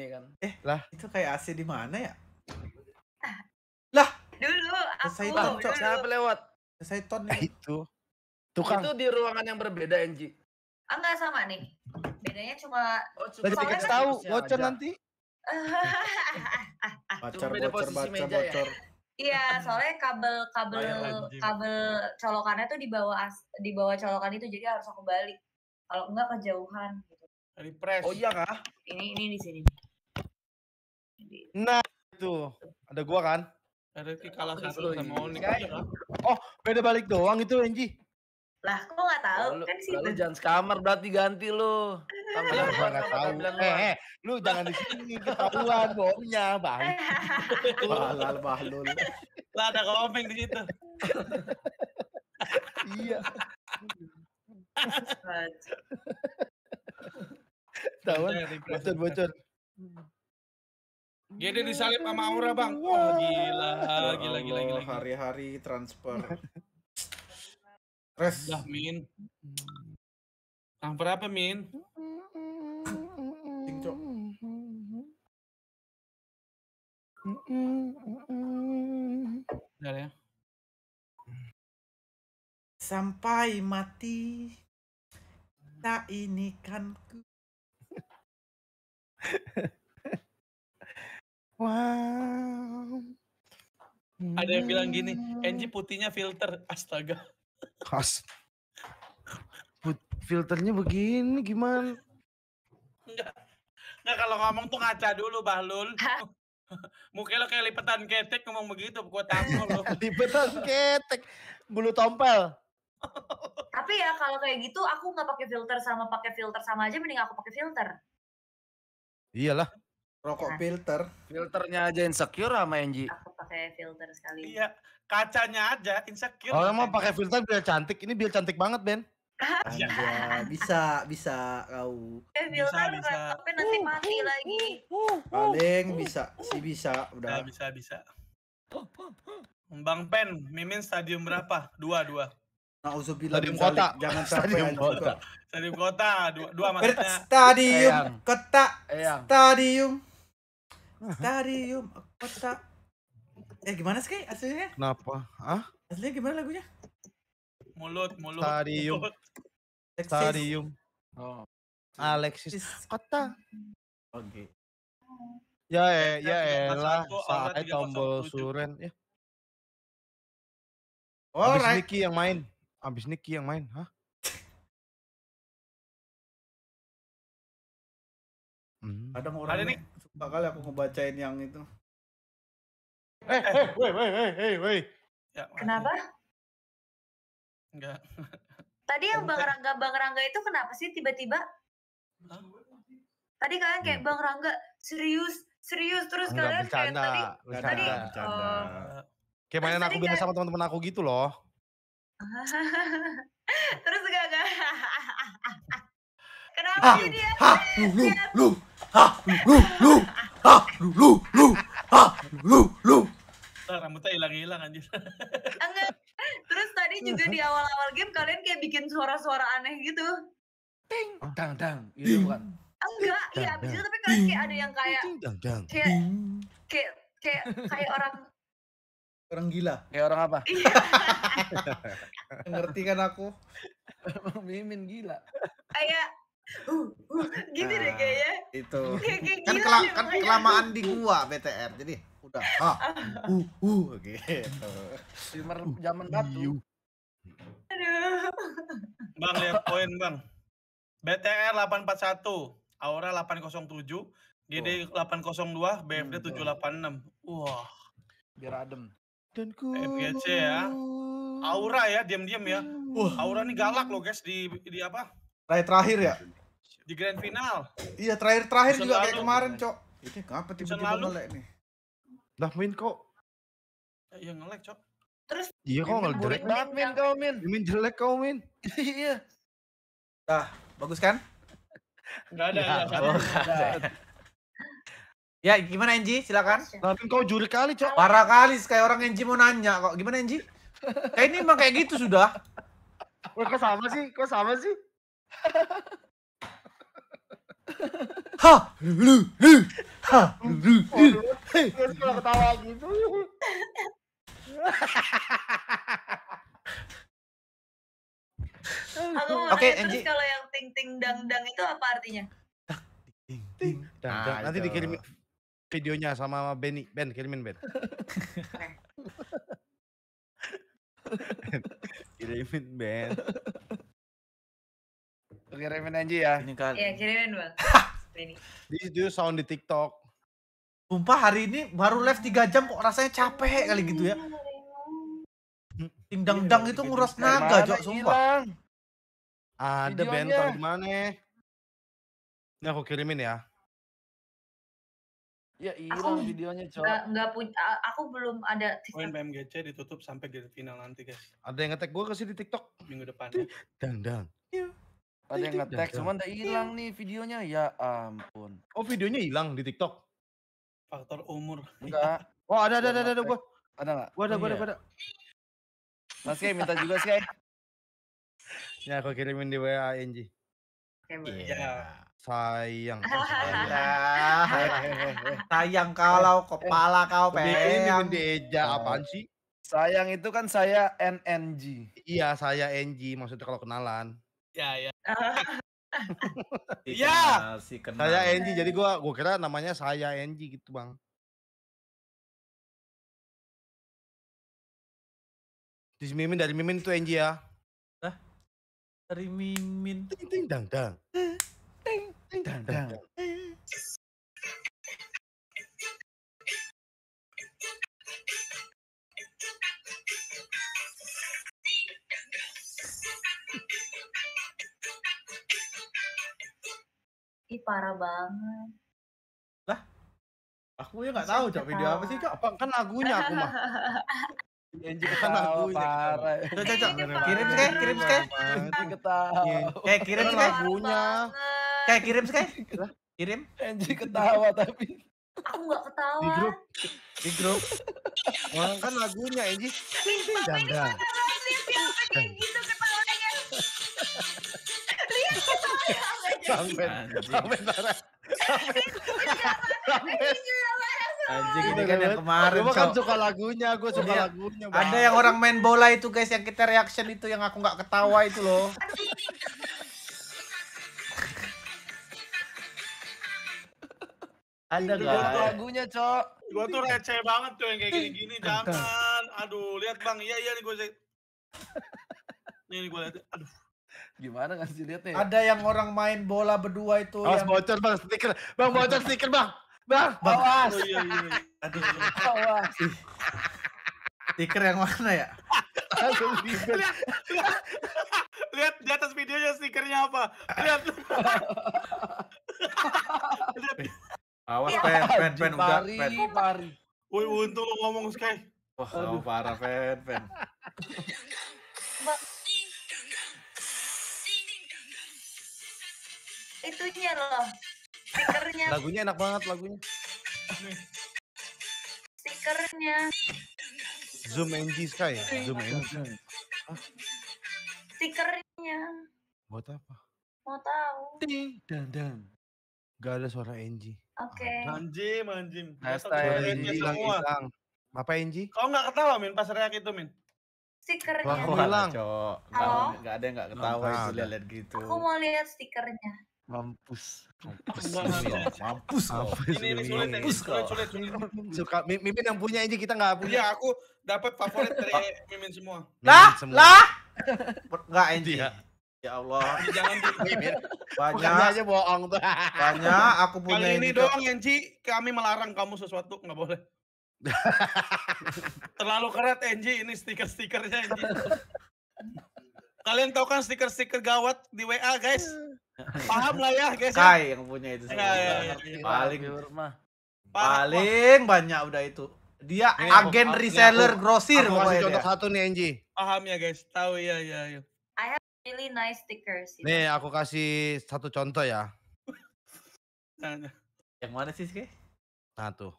bunyi iya kan. Eh, lah. Itu kayak AC di mana ya? Ah. Lah, dulu aku saya ton, dulu. Siapa lewat? Saya ton ah, nih. Itu. Tukang. Itu di ruangan yang berbeda, Enji. Ah, enggak sama nih. Bedanya cuma Oh, cuma kan tahu bocor nanti. bocor, bocor, bocor, bocor. Iya, soalnya kabel kabel kabel colokannya tuh di bawah di bawah colokan itu jadi harus aku balik. Kalau enggak kejauhan gitu. Refresh. Oh iya kah? Ini ini di sini. Nah, itu. Ada gua kan? Ada kalah satu sama Onik. Kan? Oh, beda balik doang itu Enji. Lah, kok gak tahu? Lalu, kan sih Lalu jangan sekamar berarti ganti lo Kamu gak tahu. Eh, eh, lu jangan di sini ketahuan bohongnya, Bang. Bahlal bahlul. Lah ada komeng di situ. iya. Tahu bocor bocor. Gede disalip sama Aura bang. Oh, gila, gila, gila, gila. Ya hari-hari transfer. Res. Dah Min. Transfer apa Min? Cingcok. Bentar ya. Sampai mati tak ini kan Wow. Ada yang bilang gini, hmm. Enji putihnya filter, astaga. Khas. filternya begini gimana? Enggak. Enggak kalau ngomong tuh ngaca dulu, Bahlul. Mungkin lo kayak lipetan ketek ngomong begitu, gue tahu lo. lipetan ketek, bulu tompel. Tapi ya kalau kayak gitu aku nggak pakai filter sama pakai filter sama aja mending aku pakai filter. Iyalah. Rokok nah. filter. Filternya aja insecure sama Enji. Aku pakai filter sekali. Iya, kacanya aja insecure. Kalau oh, mau pakai filter biar cantik, ini biar cantik banget, Ben. Iya, bisa, bisa kau. Eh, bisa, bisa. nanti uh, mati uh, lagi. Uh, Paling bisa, si bisa, udah. Nah, bisa, bisa. Bang Pen, Mimin stadium berapa? Dua, dua. bilang stadium kota. Jangan sampai stadium kota. Stadium kota, dua, dua maksudnya. Stadium kota. Stadium. Stadium Kota. Eh gimana sih aslinya? Kenapa? Ah? Aslinya gimana lagunya? Mulut, mulut. Stadium. Mulut. Stadium. Oh. Alexis Kota. Oke. Okay. Ya eh, ya elah, ya, ya, saatnya tombol suren ya. Oh, Abis right. Niki yang main. Abis Niki yang main, hah? Hmm. Ada orang ada nih hmm bakal aku ngebacain yang itu. Eh, eh, woi, woi, woi, woi, ya, kenapa? Enggak. Tadi yang Bang Rangga, Bang Rangga itu kenapa sih tiba-tiba? Tadi kalian kayak hmm. Bang Rangga serius, serius terus Enggak, kalian bercanda, kayak tadi, bercanda, bercanda. Oh. Kayak mainan aku biasa sama teman-teman aku gitu loh. terus gak gak. kenapa ah, sih dia? Ha, ah, lu, lu, lu ha lu lu ha lu lu lu ha lu lu rambutnya hilang-hilang anjir terus tadi juga di awal-awal game kalian kayak bikin suara-suara aneh gitu ting oh, dang dang gitu bukan enggak iya abis itu tapi kalian kayak ada yang kayak dang dang kayak kayak kayak kayak orang orang gila kayak orang apa iya. ngerti kan aku mimin gila kayak uh, uh, gitu nah, deh kayaknya itu kayak, kayak kan, kela kan kelamaan di gua BTR jadi udah ah uh uh gitu streamer zaman batu iya. aduh bang lihat poin bang BTR 841 Aura 807 GD 802 BFD 786 wah biar adem dan ku FGC ya Aura ya diam-diam ya hmm. Wah. Aura ini galak loh guys di di apa terakhir terakhir ya di grand final. Iya, terakhir-terakhir juga lalu. kayak kemarin, Cok. Ini kenapa tiba-tiba nge-lag nih? Lah, Min kok. Iya, lag Cok. Terus Iya, kok ngelek jelek banget, Min, kau, Min. Min jelek kau, Min. Iya. Dah, bagus kan? Enggak ada, ya, ada. Oh, ya, gimana Enji? Silakan. Nanti kau juri kali, Cok. Parah kali, kayak orang Enji mau nanya kok. Gimana Enji? Kayak eh, ini emang kayak gitu sudah. Kok sama sih? Kok sama sih? ha lu lu ha lu lu terus kalau ketawa gitu aku okay, terus kalau yang ting ting dang dang itu apa artinya ah, ting ting dang dang ah, nanti dikirim videonya sama Benny Ben kirimin Ben kirimin Ben Kirimin aja ya. Ini kali. Iya, kirimin banget. ini. This do sound di TikTok. Sumpah hari ini baru live 3 jam kok rasanya capek iya, kali gitu ya. tindang dang itu nguras iya, naga, Jok, sumpah. Ada bentar di mana? Ini aku kirimin ya. Ya iya videonya, Cok. Enggak enggak punya aku belum ada TikTok. PMGC ditutup sampai grand final nanti, guys. Ada yang ngetek gue kasih di TikTok minggu depan. Ya. Dang ada yang ngetek cuman udah hilang iya. nih videonya. Ya ampun. Oh, videonya hilang di TikTok. Faktor umur. Enggak. oh, ada ada ada ada, ada gua. Ada nggak? Gua ada gua ada iya. gua ada. Mas Kay minta juga sih. Ya, aku kirimin di WA NG. Iya. Ya, sayang. Sayang kalau eh, kepala kau pengen. Ini eja apaan sih? Sayang itu kan saya NNG. Iya, saya NG maksudnya kalau kenalan. Ya, ya. Iya. Ya! si kenal. Saya Enji, jadi gua gua kira namanya saya Enji gitu, Bang. Dis Mimin dari Mimin itu Enji ya. Hah? Dari Mimin. Ting ting dang dang. Eh, ting ting dang dang. Ih parah banget. Lah, aku ya nggak tahu cok video apa sih cok? Kan lagunya aku mah. Anjing kan lagunya. Parah. Kirim sih, kirim sih. Kayak kirim sih lagunya. Kayak kirim sih. Kirim. Enji ketawa tapi. Aku nggak ketawa. Di grup. Di grup. Wah, kan lagunya Anjing. Janda. Sampai sampai Tara. Anjing ini kan yang kemarin. Gue kan suka lagunya, gue suka iya. lagunya. Ada yang orang main bola itu guys yang kita reaction itu yang aku nggak ketawa itu loh. Ada iya. guys. Lagunya, Cok. Gua tuh receh banget tuh yang kayak gini-gini, jangan. Aduh, lihat Bang. Iya, iya nih gue. Nih, nih gue lihat. Aduh. Gimana ngasih lihatnya? Ya? Ada yang orang main bola berdua itu. oh, yang... bocor bang stiker, bang bocor stiker bang, bang. bang. Awas. Oh, iya, iya, iya. Aduh, awas. Stiker yang mana ya? lihat, lihat di atas videonya stikernya apa? Lihat. Awas iya. pen, pen, pen, udah, pen. Pari, pari. Woi, untung lo ngomong Sky. Wah, parah pen, pen. Iya loh. Stikernya. lagunya enak banget lagunya. Stikernya. Zoom NG Sky ya? Zoom NG. Stikernya. Buat apa? Mau tahu. ding dan dan. Gak ada suara NG. Oke. Okay. Anjim, anjim. Hashtag NG semua. Hilang. Apa NG? Kau gak ketawa Min pas reak itu Min? Stikernya. Wah, hilang. Halo? Gak ada yang gak ketawa itu lihat gitu. Aku mau lihat stikernya mampus mampus mampus mampus ini, mampus, suka mimin yang punya ini kita nggak punya iya, aku dapat favorit dari mimin semua lah lah nggak enji iya. ya. Allah. Jangan mimin Banyak aja bohong tuh. Banyak aku punya Kali ini doang Enci, kami melarang kamu sesuatu nggak boleh. Terlalu keret Enji ini stiker-stikernya Kalian tahu kan stiker-stiker gawat di WA guys? Paham lah ya, guys. Ya. Kai yang punya itu. Ya, ya, ya, ya. Paling rumah Paling banyak udah itu. Dia ini agen aku, reseller aku, grosir aku kasih contoh satu nih Enji. Paham ya guys, tahu ya ya ya. I have really nice stickers. Nih aku kasih satu contoh ya. Nah, nah. yang mana sih sih? Nah tuh.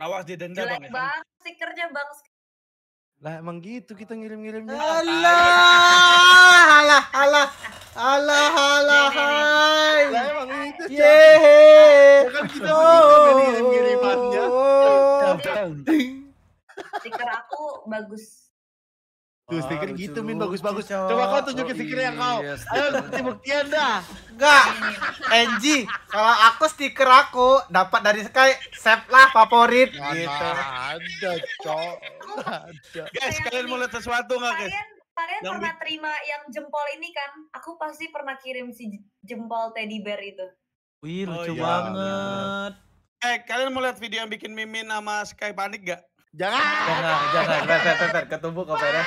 Awas dia denda Jelek bang. Ya. Bang, stikernya bang lah emang gitu kita ngirim-ngirimnya. Alah, alah, alah, alah, alah, iya, iya, iya. hai. Lah emang gitu. Yehe. Ya kan kita oh, ngirim-ngirimannya. Stiker aku bagus Tuh stiker gitu min bagus-bagus. Coba kau tunjukin oh, stikernya iya, kau. Iya, Ayo iya. bukti buktian dah. Enggak. Enji, kalau aku stiker aku dapat dari Sky save lah favorit gitu. Ada, cok. Ada. Guys, kalian mau lihat sesuatu enggak, guys? Kalian yang pernah terima yang jempol ini kan? Aku pasti pernah kirim si jempol teddy bear itu. Wih, oh, lucu oh, iya, banget. Bener. Eh, kalian mau lihat video yang bikin Mimin sama Sky panik gak? Jangan. Jangan, jangan. Bentar, bentar, bentar. Ketemu kau, pernah.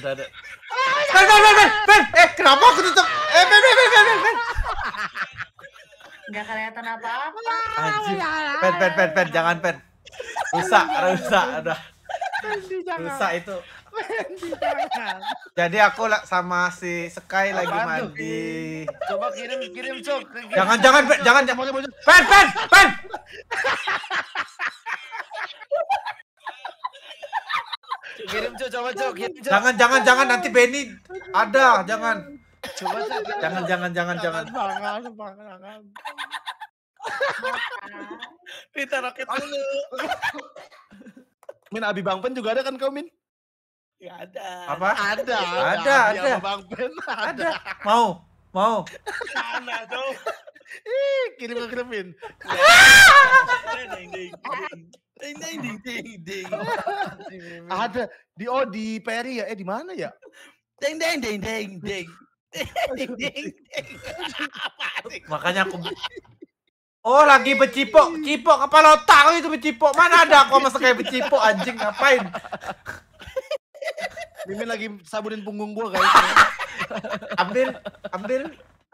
Udah ada. Ben, ben, ben, ben, ben. Eh, kenapa aku tutup? Eh, ben, ben, ben, ben, ben. Gak kelihatan apa-apa. Anjir. ben ben ben ben jangan ben Rusak, rusak, udah. Rusak itu. Jadi aku sama si Sky lagi mandi. Coba kirim kirim cok. Jangan jangan pen, jangan jangan. Pen, pen, pen. Kirim cok, coba cok, cok. Jangan, jangan, jangan nanti Benny ada, jangan. Coba cok. Jangan, jangan, jangan, jangan. Jangan, jangan, jangan. Kita roket dulu. Min Abi Bang Pen juga ada kan kau Min? Ya ada. Apa? Ada. Ada, ada. ada. Bang Pen ada. ada. Mau, mau. Mana tuh? Ih, kirim ke kirim Ding ding ding ding ding. Ada di oh di Peri ya? Eh di mana ya? Ding ding ding ding ding. ding ding ding. Makanya aku Oh lagi becipok, cipok kepala otak itu becipok. Mana ada aku masuk kayak becipok anjing ngapain? Mimin lagi sabunin punggung gua guys. ambil, ambil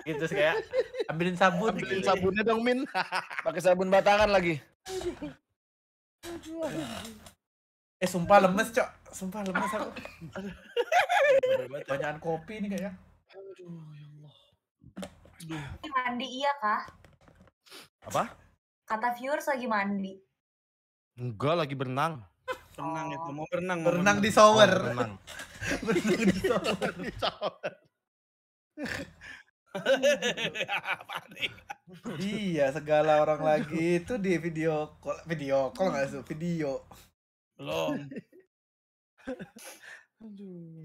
gitu kayak ambilin sabun ambilin gitu. sabunnya dong min pakai sabun batangan lagi Eh sumpah lemes cok, sumpah lemes aku. Banyakan kopi nih kayaknya. Aduh ya Allah. Mandi iya kah? Apa? Kata viewers lagi mandi. Enggak lagi berenang. Berenang oh. itu mau berenang. berenang, di shower. Oh, berenang. berenang di shower. Panik. iya, segala orang lagi itu di video call, video call nggak sih? Video. Belum.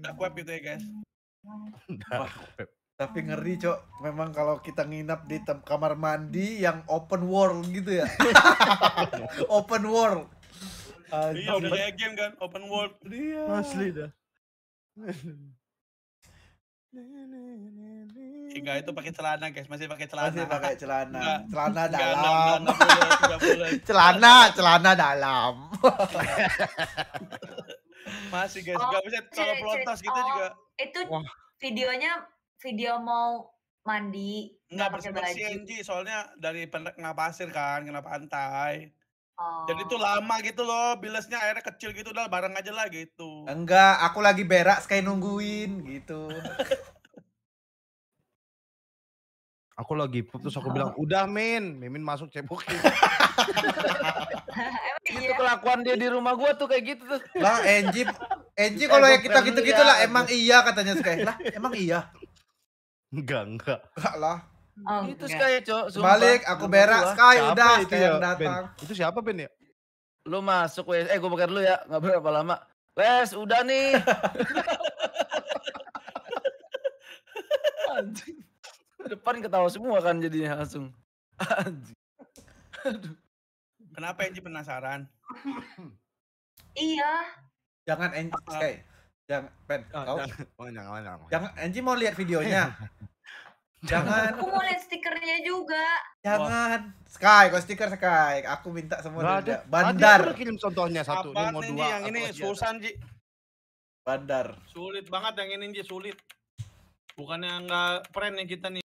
Dark web gitu ya guys. Dark web. Tapi ngeri, Cok. Memang kalau kita nginap di kamar mandi yang open world gitu ya. open world. Uh, iya, udah kayak game kan, open world. Iya. Asli dah. enggak itu pakai celana guys, masih pakai celana. Masih pakai celana. Enggak. Celana enggak, dalam. 60, celana, celana dalam. masih guys, enggak bisa oh, kalau pelontos gitu oh, juga. Itu Wah. videonya video mau mandi nggak bersih bersih Ji soalnya dari kena pasir kan kena pantai oh. jadi itu oh. lama gitu loh bilasnya airnya kecil gitu udah bareng aja lah gitu enggak aku lagi berak sekali nungguin gitu aku lagi pup terus aku bilang udah Min Mimin masuk cebokin itu iya? kelakuan dia di rumah gua tuh kayak gitu tuh lah Enji Enji kalau ya kita gitu gitu lah emang iya katanya sekali lah emang iya enggak enggak enggak lah oh, gitu, itu Sky, Cok. Balik, aku berak. Sky, udah. Itu ya, datang. Itu siapa, Ben, ya? Lu masuk, wes. Eh, gua pakai dulu ya. Nggak berapa lama. Wes, udah nih. depan ketawa semua kan jadinya langsung. Kenapa Enji penasaran? iya. Jangan Enji, okay. jangan Pen, oh, kau. Jangan, oh, jangan, jangan. Jangan Enji mau lihat videonya. jangan. Aku mau lihat stikernya juga. Jangan. Sky, kau stiker Sky. Aku minta semua ada. Bandar. aku kirim contohnya satu, ini mau dua. Yang ini Susan, Ji. Bandar. Sulit banget yang ini, Ji, sulit. Bukannya nggak keren yang kita nih.